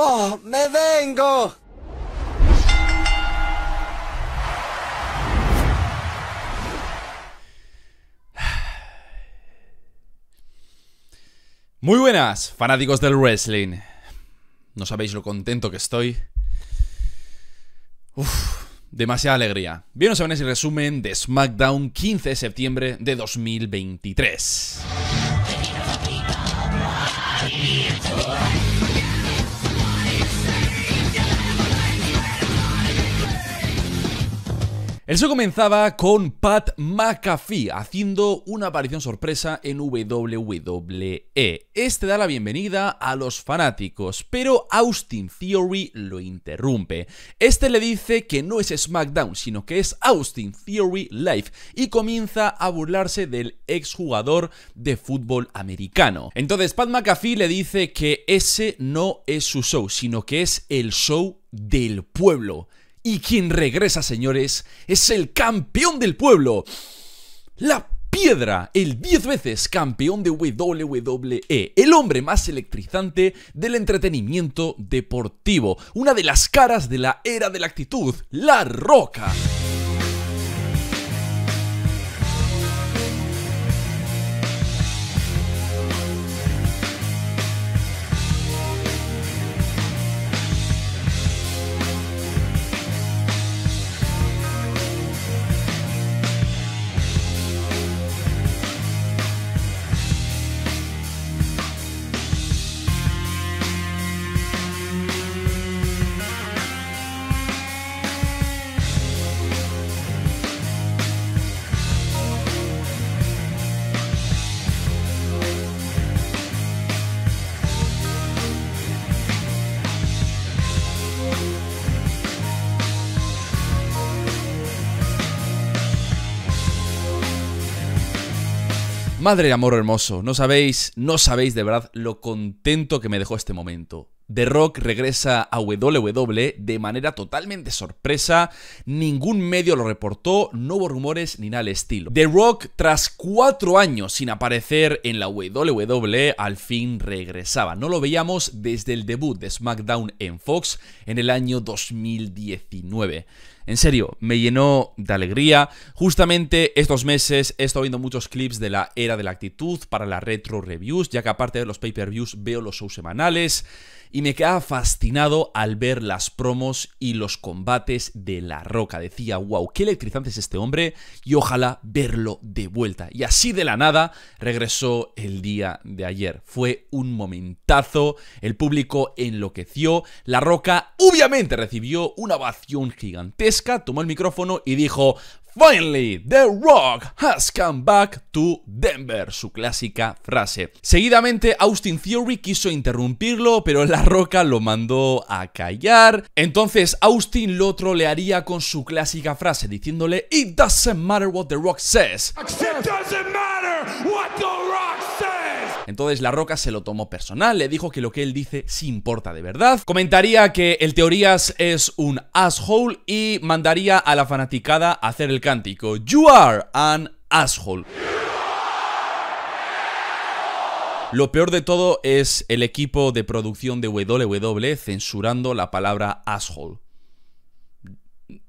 ¡Oh, me vengo! Muy buenas, fanáticos del wrestling. No sabéis lo contento que estoy. Uf, demasiada alegría. Bien, a ver resumen de SmackDown 15 de septiembre de 2023. El show comenzaba con Pat McAfee haciendo una aparición sorpresa en WWE. Este da la bienvenida a los fanáticos, pero Austin Theory lo interrumpe. Este le dice que no es SmackDown, sino que es Austin Theory Live y comienza a burlarse del exjugador de fútbol americano. Entonces Pat McAfee le dice que ese no es su show, sino que es el show del pueblo. Y quien regresa, señores, es el campeón del pueblo. La piedra, el 10 veces campeón de WWE, el hombre más electrizante del entretenimiento deportivo, una de las caras de la era de la actitud, La Roca. Madre amor hermoso, no sabéis, no sabéis de verdad lo contento que me dejó este momento. The Rock regresa a WWE de manera totalmente sorpresa, ningún medio lo reportó, no hubo rumores ni nada al estilo. The Rock, tras cuatro años sin aparecer en la WWE, al fin regresaba. No lo veíamos desde el debut de SmackDown en Fox en el año 2019. En serio, me llenó de alegría. Justamente estos meses he estado viendo muchos clips de la era de la actitud para las retro reviews, ya que aparte de los pay-per-views veo los shows semanales y me queda fascinado al ver las promos y los combates de La Roca. Decía, wow, qué electrizante es este hombre y ojalá verlo de vuelta. Y así de la nada regresó el día de ayer. Fue un momentazo, el público enloqueció, La Roca obviamente recibió una ovación gigantesca tomó el micrófono y dijo, Finally, The Rock has come back to Denver, su clásica frase. Seguidamente, Austin Theory quiso interrumpirlo, pero La Roca lo mandó a callar. Entonces, Austin lo trolearía con su clásica frase, diciéndole, It doesn't matter what The Rock says. what entonces La Roca se lo tomó personal, le dijo que lo que él dice sí importa de verdad. Comentaría que el Teorías es un asshole y mandaría a la fanaticada a hacer el cántico You are an asshole. Lo peor de todo es el equipo de producción de WWE censurando la palabra asshole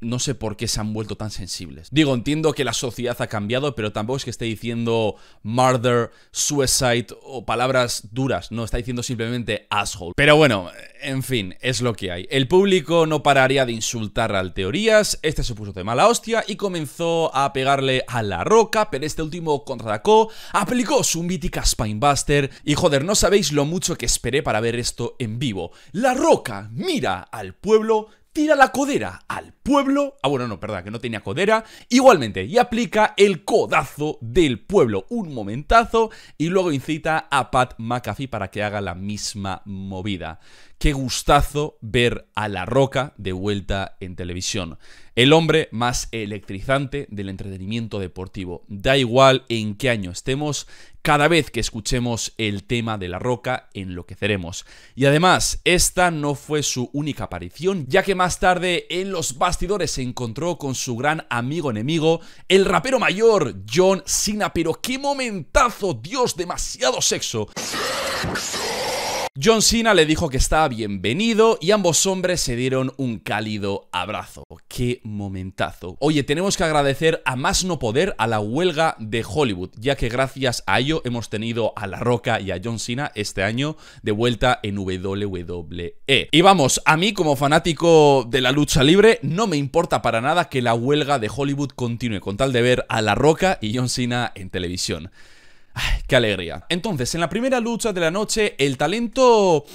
no sé por qué se han vuelto tan sensibles. Digo, entiendo que la sociedad ha cambiado, pero tampoco es que esté diciendo murder, suicide o palabras duras, no, está diciendo simplemente asshole. Pero bueno, en fin, es lo que hay. El público no pararía de insultar al Teorías, este se puso de mala hostia y comenzó a pegarle a la roca, pero este último contraatacó, aplicó su mítica Spinebuster y joder, no sabéis lo mucho que esperé para ver esto en vivo. La roca mira al pueblo, tira la codera al pueblo. Ah, bueno, no, perdón, que no tenía codera. Igualmente, y aplica el codazo del pueblo. Un momentazo. Y luego incita a Pat McAfee para que haga la misma movida. Qué gustazo ver a La Roca de vuelta en televisión. El hombre más electrizante del entretenimiento deportivo. Da igual en qué año estemos, cada vez que escuchemos el tema de La Roca enloqueceremos. Y además, esta no fue su única aparición, ya que más tarde en los Bastos se encontró con su gran amigo enemigo, el rapero mayor John Cena, pero qué momentazo, Dios, demasiado sexo. John Cena le dijo que estaba bienvenido y ambos hombres se dieron un cálido abrazo. ¡Qué momentazo! Oye, tenemos que agradecer a más no poder a la huelga de Hollywood, ya que gracias a ello hemos tenido a La Roca y a John Cena este año de vuelta en WWE. Y vamos, a mí como fanático de la lucha libre no me importa para nada que la huelga de Hollywood continúe con tal de ver a La Roca y John Cena en televisión. ¡Ay, qué alegría! Entonces, en la primera lucha de la noche, el talento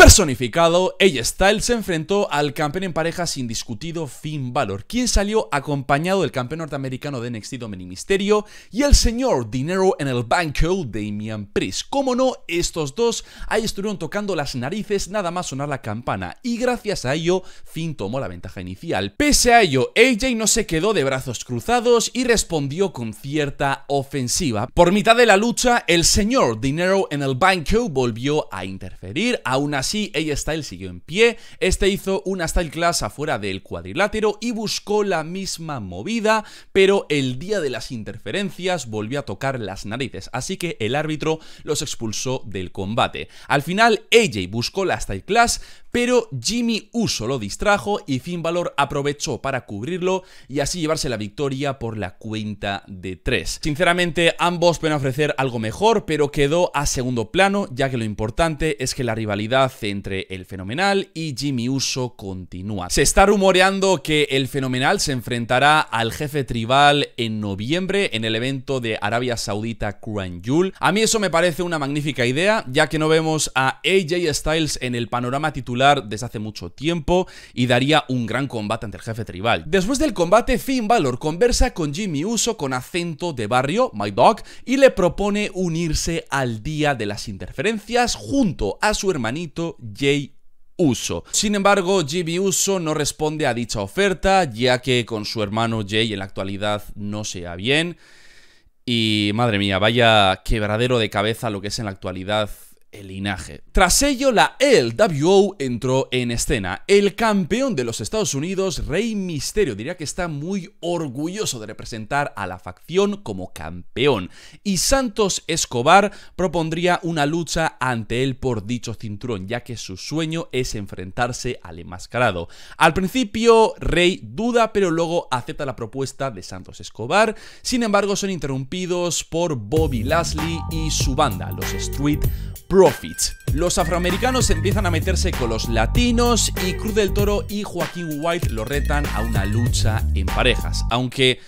Personificado, AJ Styles se enfrentó al campeón en pareja sin discutido Finn Balor, quien salió acompañado del campeón norteamericano de NXT Dominic Misterio y el señor Dinero en el Banco Damian Priest. Como no, estos dos ahí estuvieron tocando las narices nada más sonar la campana y gracias a ello Finn tomó la ventaja inicial. Pese a ello, AJ no se quedó de brazos cruzados y respondió con cierta ofensiva. Por mitad de la lucha, el señor Dinero en el Banco volvió a interferir, a así así, AJ Style siguió en pie, este hizo una Style Class afuera del cuadrilátero y buscó la misma movida, pero el día de las interferencias volvió a tocar las narices, así que el árbitro los expulsó del combate. Al final, AJ buscó la Style Class, pero Jimmy Uso lo distrajo y Finn Balor aprovechó para cubrirlo y así llevarse la victoria por la cuenta de 3. Sinceramente, ambos pueden ofrecer algo mejor, pero quedó a segundo plano, ya que lo importante es que la rivalidad entre el Fenomenal y Jimmy Uso continúa. Se está rumoreando que el Fenomenal se enfrentará al jefe tribal en noviembre en el evento de Arabia Saudita Crown Yul. A mí eso me parece una magnífica idea, ya que no vemos a AJ Styles en el panorama titular desde hace mucho tiempo y daría un gran combate ante el jefe tribal. Después del combate, Finn Balor conversa con Jimmy Uso con acento de barrio, My Dog, y le propone unirse al Día de las Interferencias junto a su hermanito Jay Uso. Sin embargo, Jimmy Uso no responde a dicha oferta, ya que con su hermano Jay en la actualidad no sea bien. Y madre mía, vaya quebradero de cabeza lo que es en la actualidad el linaje. Tras ello, la LWO entró en escena. El campeón de los Estados Unidos, Rey Misterio, diría que está muy orgulloso de representar a la facción como campeón. Y Santos Escobar propondría una lucha ante él por dicho cinturón, ya que su sueño es enfrentarse al enmascarado. Al principio, Rey duda, pero luego acepta la propuesta de Santos Escobar. Sin embargo, son interrumpidos por Bobby Lashley y su banda, los Street Pro los afroamericanos empiezan a meterse con los latinos y Cruz del Toro y Joaquín White lo retan a una lucha en parejas, aunque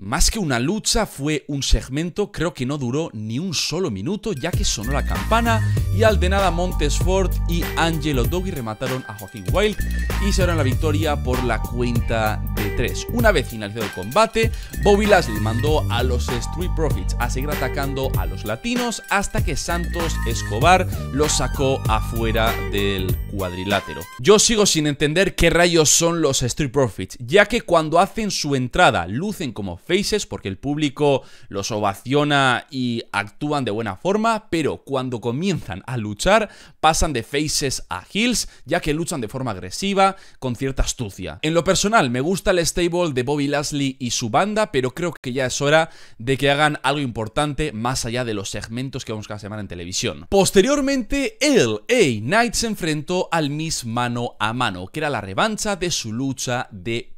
más que una lucha fue un segmento, creo que no duró ni un solo minuto ya que sonó la campana y al de nada Montesford y Angelo Doggy remataron a Joaquín Wild y se dieron la victoria por la cuenta de tres. Una vez finalizado el combate, Bobby Lashley mandó a los Street Profits a seguir atacando a los latinos hasta que Santos Escobar los sacó afuera del cuadrilátero. Yo sigo sin entender qué rayos son los Street Profits, ya que cuando hacen su entrada lucen como faces porque el público los ovaciona y actúan de buena forma, pero cuando comienzan a luchar pasan de faces a heels, ya que luchan de forma agresiva, con cierta astucia. En lo personal, me gusta el stable de Bobby Lashley y su banda, pero creo que ya es hora de que hagan algo importante más allá de los segmentos que vamos a llamar en televisión. Posteriormente, LA Knight se enfrentó al Miss mano a mano, que era la revancha de su lucha de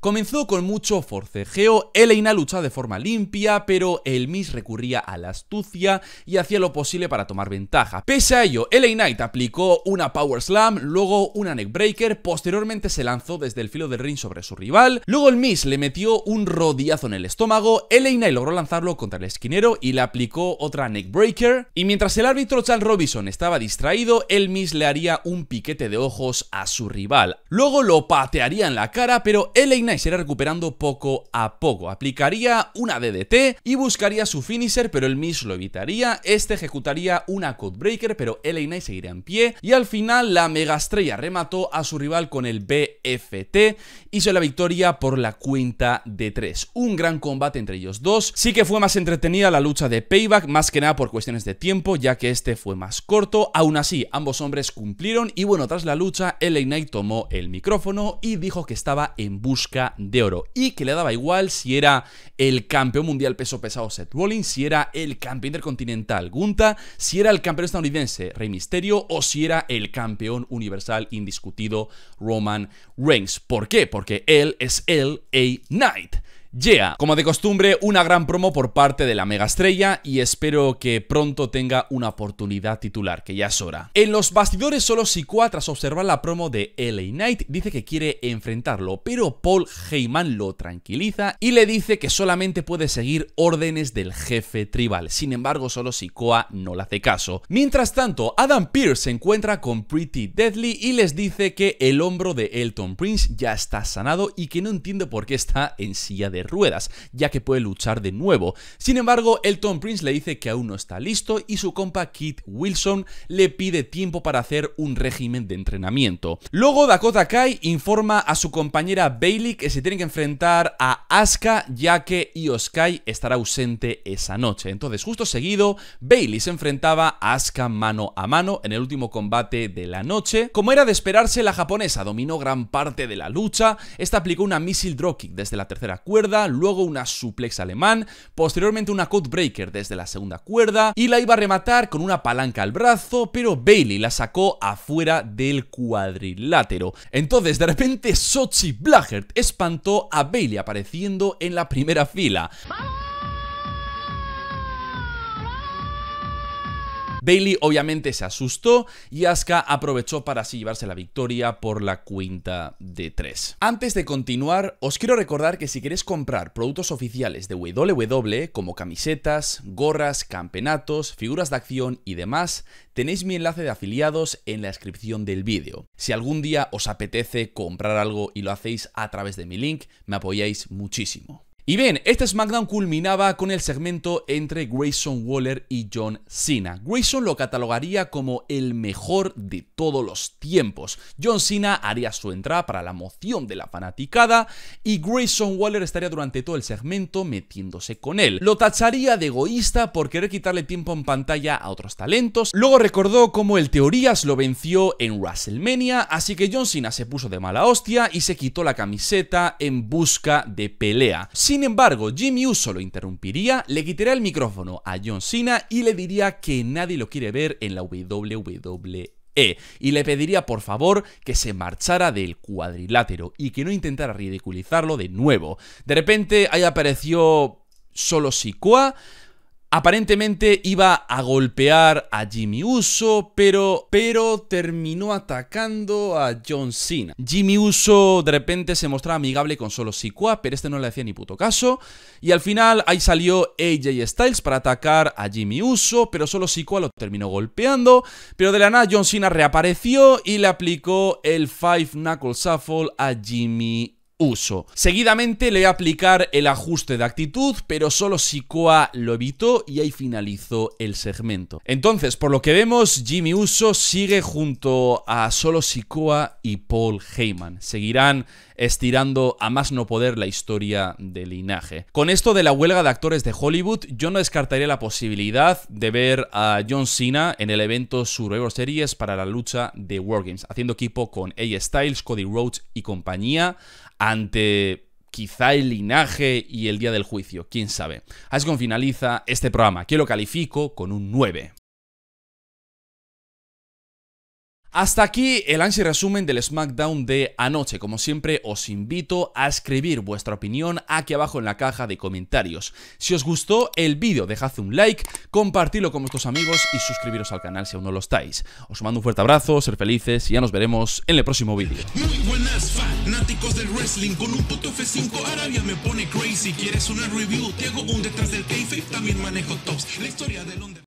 Comenzó con mucho forcejeo, Elena luchaba de forma limpia, pero el Miss recurría a la astucia y hacía lo posible para tomar ventaja. Pese a ello, Elena Knight aplicó una Power Slam, luego una Neckbreaker, posteriormente se lanzó desde el filo del ring sobre su rival, luego el Miss le metió un rodillazo en el estómago, Elena Knight logró lanzarlo contra el esquinero y le aplicó otra Neckbreaker, y mientras el árbitro Charles Robinson estaba distraído, el Miss le haría un piquete de ojos a su rival. Luego lo patearía en la cara pero LA Knight irá recuperando poco a poco. Aplicaría una DDT y buscaría su finisher, pero el Miss lo evitaría. Este ejecutaría una Codebreaker, pero LA Knight seguiría en pie. Y al final, la megastrella remató a su rival con el BFT. Hizo la victoria por la cuenta de 3. Un gran combate entre ellos dos. Sí que fue más entretenida la lucha de Payback, más que nada por cuestiones de tiempo, ya que este fue más corto. Aún así, ambos hombres cumplieron. Y bueno, tras la lucha, LA Knight tomó el micrófono y dijo que estaba en busca de oro y que le daba igual si era el campeón mundial peso pesado Seth Rollins, si era el campeón intercontinental Gunta, si era el campeón estadounidense Rey Misterio o si era el campeón universal indiscutido Roman Reigns. ¿Por qué? Porque él es el A-Knight. Yeah, como de costumbre, una gran promo por parte de la mega estrella y espero que pronto tenga una oportunidad titular, que ya es hora. En los bastidores, solo Sikoa, tras observar la promo de LA Knight, dice que quiere enfrentarlo, pero Paul Heyman lo tranquiliza y le dice que solamente puede seguir órdenes del jefe tribal. Sin embargo, solo Sikoa no le hace caso. Mientras tanto, Adam Pearce se encuentra con Pretty Deadly y les dice que el hombro de Elton Prince ya está sanado y que no entiende por qué está en silla de ruedas, ya que puede luchar de nuevo. Sin embargo, Tom Prince le dice que aún no está listo y su compa Kit Wilson le pide tiempo para hacer un régimen de entrenamiento. Luego Dakota Kai informa a su compañera Bailey que se tiene que enfrentar a Asuka ya que Io estará ausente esa noche. Entonces, justo seguido, Bailey se enfrentaba a Asuka mano a mano en el último combate de la noche. Como era de esperarse, la japonesa dominó gran parte de la lucha. Esta aplicó una missile dropkick desde la tercera cuerda luego una suplex alemán, posteriormente una breaker desde la segunda cuerda y la iba a rematar con una palanca al brazo, pero Bailey la sacó afuera del cuadrilátero. Entonces, de repente, Sochi Blagert espantó a Bailey apareciendo en la primera fila. Bailey obviamente se asustó y Asuka aprovechó para así llevarse la victoria por la cuenta de 3. Antes de continuar, os quiero recordar que si queréis comprar productos oficiales de WWE como camisetas, gorras, campeonatos, figuras de acción y demás, tenéis mi enlace de afiliados en la descripción del vídeo. Si algún día os apetece comprar algo y lo hacéis a través de mi link, me apoyáis muchísimo. Y bien, este SmackDown culminaba con el segmento entre Grayson Waller y John Cena. Grayson lo catalogaría como el mejor de todos los tiempos. John Cena haría su entrada para la moción de la fanaticada y Grayson Waller estaría durante todo el segmento metiéndose con él. Lo tacharía de egoísta por querer quitarle tiempo en pantalla a otros talentos. Luego recordó cómo el Teorías lo venció en WrestleMania, así que John Cena se puso de mala hostia y se quitó la camiseta en busca de pelea. Sin embargo, Jimmy Uso lo interrumpiría, le quitaría el micrófono a John Cena y le diría que nadie lo quiere ver en la WWE. Y le pediría por favor que se marchara del cuadrilátero y que no intentara ridiculizarlo de nuevo. De repente ahí apareció solo Sikoa Aparentemente iba a golpear a Jimmy Uso, pero, pero terminó atacando a John Cena. Jimmy Uso de repente se mostraba amigable con solo Sikua pero este no le hacía ni puto caso. Y al final ahí salió AJ Styles para atacar a Jimmy Uso, pero solo Sikoa lo terminó golpeando. Pero de la nada John Cena reapareció y le aplicó el Five Knuckle Shuffle a Jimmy uso. Seguidamente le voy a aplicar el ajuste de actitud, pero solo Sikoa lo evitó y ahí finalizó el segmento. Entonces, por lo que vemos, Jimmy Uso sigue junto a solo Sikoa y Paul Heyman. Seguirán estirando a más no poder la historia del linaje. Con esto de la huelga de actores de Hollywood, yo no descartaría la posibilidad de ver a John Cena en el evento Survivor Series para la lucha de Wargames, haciendo equipo con AJ Styles, Cody Rhodes y compañía, ante quizá el linaje y el día del juicio, quién sabe. Así finaliza este programa, que lo califico con un 9. Hasta aquí el ansi resumen del SmackDown de anoche. Como siempre, os invito a escribir vuestra opinión aquí abajo en la caja de comentarios. Si os gustó el vídeo, dejad un like, compartidlo con vuestros amigos y suscribiros al canal si aún no lo estáis. Os mando un fuerte abrazo, ser felices y ya nos veremos en el próximo vídeo. me pone ¿Quieres una review? un detrás del también manejo La historia